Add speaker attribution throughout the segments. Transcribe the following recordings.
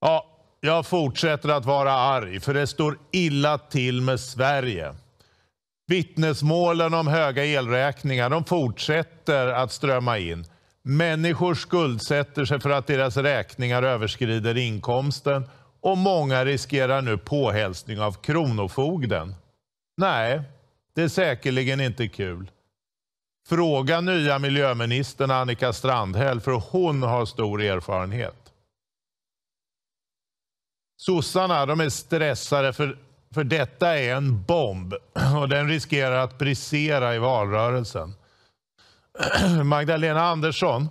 Speaker 1: Ja, jag fortsätter att vara arg, för det står illa till med Sverige. Vittnesmålen om höga elräkningar de fortsätter att strömma in. Människor skuldsätter sig för att deras räkningar överskrider inkomsten och många riskerar nu påhälsning av Kronofogden. Nej, det är säkerligen inte kul. Fråga nya miljöministern Annika Strandhäll, för hon har stor erfarenhet. Sossarna de är stressade för, för detta är en bomb och den riskerar att brisera i valrörelsen. Magdalena Andersson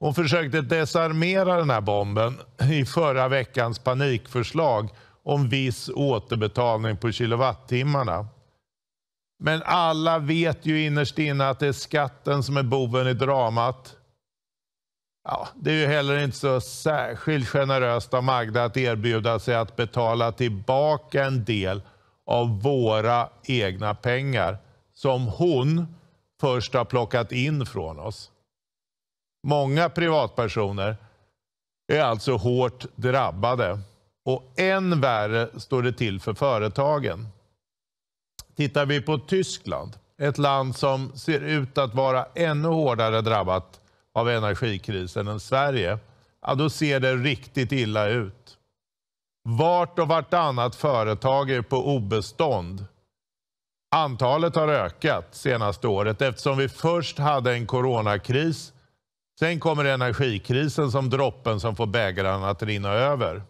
Speaker 1: hon försökte desarmera den här bomben i förra veckans panikförslag om viss återbetalning på kilowattimmarna. Men alla vet ju innerst inne att det är skatten som är boven i dramat. Ja, det är ju heller inte så särskilt generöst av Magda att erbjuda sig att betala tillbaka en del av våra egna pengar som hon först har plockat in från oss. Många privatpersoner är alltså hårt drabbade och än värre står det till för företagen. Tittar vi på Tyskland, ett land som ser ut att vara ännu hårdare drabbat av energikrisen än Sverige, ja, då ser det riktigt illa ut. Vart och vartannat företag är på obestånd. Antalet har ökat senaste året eftersom vi först hade en coronakris. Sen kommer energikrisen som droppen som får bägaren att rinna över.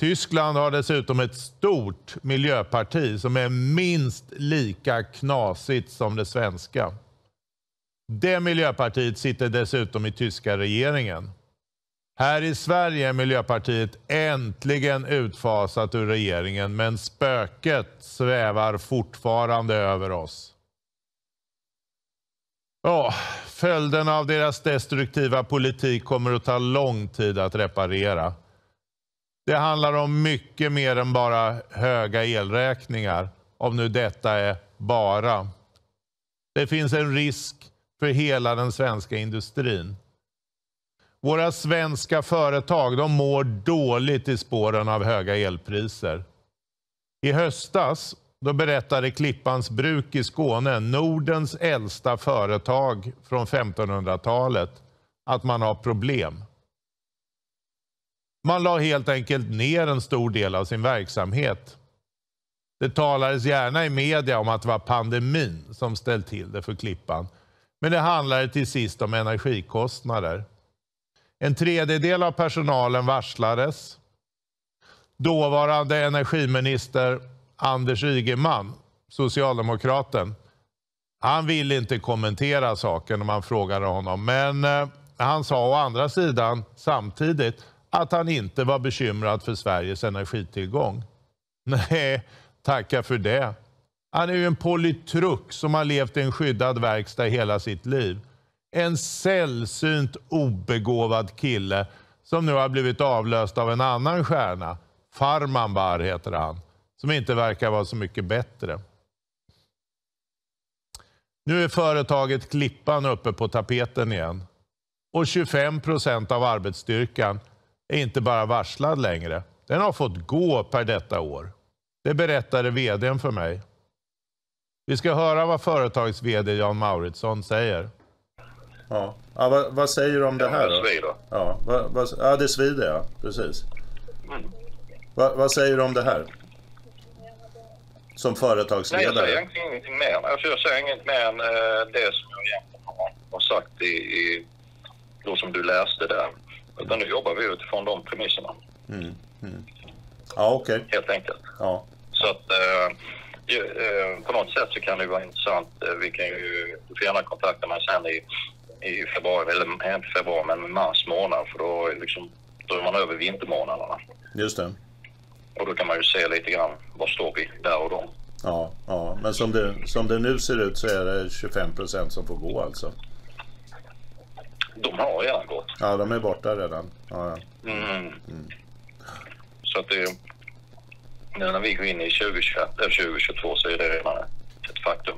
Speaker 1: Tyskland har dessutom ett stort miljöparti som är minst lika knasigt som det svenska. Det Miljöpartiet sitter dessutom i tyska regeringen. Här i Sverige är Miljöpartiet äntligen utfasat ur regeringen, men spöket svävar fortfarande över oss. Ja, följden av deras destruktiva politik kommer att ta lång tid att reparera. Det handlar om mycket mer än bara höga elräkningar, om nu detta är bara. Det finns en risk för hela den svenska industrin. Våra svenska företag de mår dåligt i spåren av höga elpriser. I höstas då berättade Klippans bruk i Skåne, Nordens äldsta företag från 1500-talet, att man har problem. Man la helt enkelt ner en stor del av sin verksamhet. Det talades gärna i media om att det var pandemin som ställt till det för Klippan. Men det handlade till sist om energikostnader. En tredjedel av personalen varslades. Dåvarande energiminister Anders Ygeman, socialdemokraten, han ville inte kommentera saken när man frågade honom. Men eh, han sa å andra sidan samtidigt att han inte var bekymrad för Sveriges energitillgång. Nej, tacka för det. Han är ju en politruk som har levt i en skyddad verkstad hela sitt liv. En sällsynt obegåvad kille som nu har blivit avlöst av en annan stjärna. Farmanbar heter han, som inte verkar vara så mycket bättre. Nu är företaget Klippan uppe på tapeten igen. Och 25 procent av arbetsstyrkan är inte bara varslad längre. Den har fått gå per detta år. Det berättade vdn för mig. Vi ska höra vad företags vd Jan Mauritsson säger. Ja, ja vad, vad, säger du om det här? det svider. Ja, vad, vad, ja, det svider ja, precis. Va, vad säger du om det här? Som företagsledare? Nej, jag säger ingenting mer. Alltså, jag säger inget mer än eh, det som jag egentligen har sagt i, i då som du läste där. Utan nu jobbar vi utifrån de premisserna. Mm, mm. Ja, okej. Okay. Helt enkelt. Ja. Eh, på något sätt så kan det vara intressant. Eh, vi kan ju, du får gärna kontakta mig sen i, i februari, eller inte februari, men mars månad för då, liksom, då är man över vintermånaderna. Just det. Och då kan man ju se lite grann, vad står vi där och då? Ja, ja. men som det, som det nu ser ut så är det 25 procent som får gå alltså? De har redan gått. Ja, de är borta redan. Ja, ja. Mm. Mm. Så att det nu när vi går in i 2022 så är det redan ett faktum.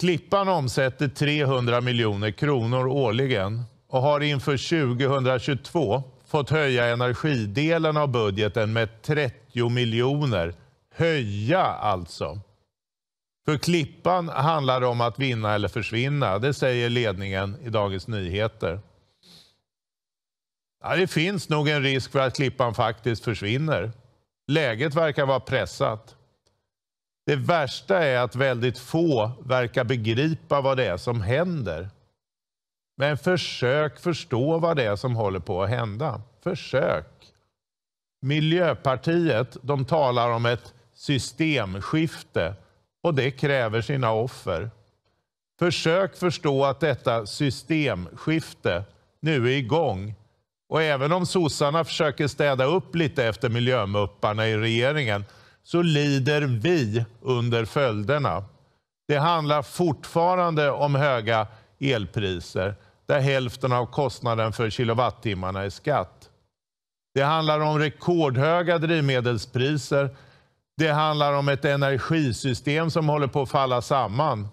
Speaker 1: Klippan omsätter 300 miljoner kronor årligen och har inför 2022 fått höja energidelen av budgeten med 30 miljoner. Höja alltså. För Klippan handlar det om att vinna eller försvinna. Det säger ledningen i Dagens Nyheter. Ja, det finns nog en risk för att Klippan faktiskt försvinner. Läget verkar vara pressat. Det värsta är att väldigt få verkar begripa vad det är som händer. Men försök förstå vad det är som håller på att hända. Försök. Miljöpartiet de talar om ett systemskifte och det kräver sina offer. Försök förstå att detta systemskifte nu är igång och även om sossarna försöker städa upp lite efter miljömupparna i regeringen så lider vi under följderna. Det handlar fortfarande om höga elpriser där hälften av kostnaden för kilowattimmarna är skatt. Det handlar om rekordhöga drivmedelspriser. Det handlar om ett energisystem som håller på att falla samman.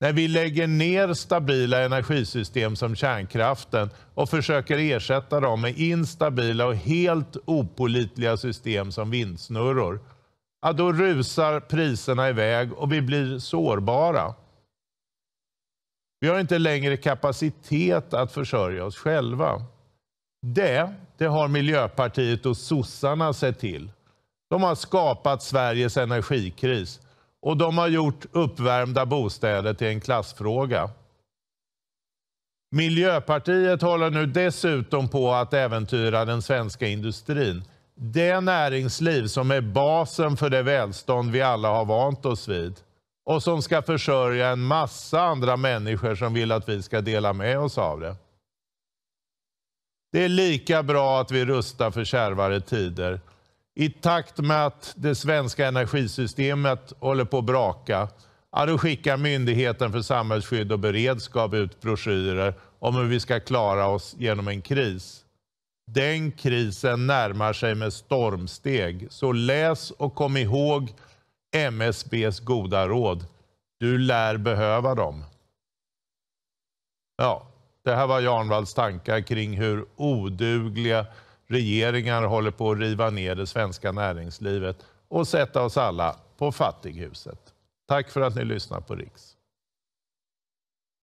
Speaker 1: När vi lägger ner stabila energisystem som kärnkraften och försöker ersätta dem med instabila och helt opolitliga system som vindsnurror, ja, då rusar priserna iväg och vi blir sårbara. Vi har inte längre kapacitet att försörja oss själva. Det, det har Miljöpartiet och sossarna sett till. De har skapat Sveriges energikris och de har gjort uppvärmda bostäder till en klassfråga. Miljöpartiet håller nu dessutom på att äventyra den svenska industrin. Det näringsliv som är basen för det välstånd vi alla har vant oss vid och som ska försörja en massa andra människor som vill att vi ska dela med oss av det. Det är lika bra att vi rustar för kärvare tider i takt med att det svenska energisystemet håller på att braka, ja, då skickar Myndigheten för samhällsskydd och beredskap ut broschyrer om hur vi ska klara oss genom en kris. Den krisen närmar sig med stormsteg, så läs och kom ihåg MSBs goda råd. Du lär behöva dem. Ja, det här var Jan Walls tankar kring hur odugliga regeringar håller på att riva ner det svenska näringslivet och sätta oss alla på fattighuset. Tack för att ni lyssnar på Riks.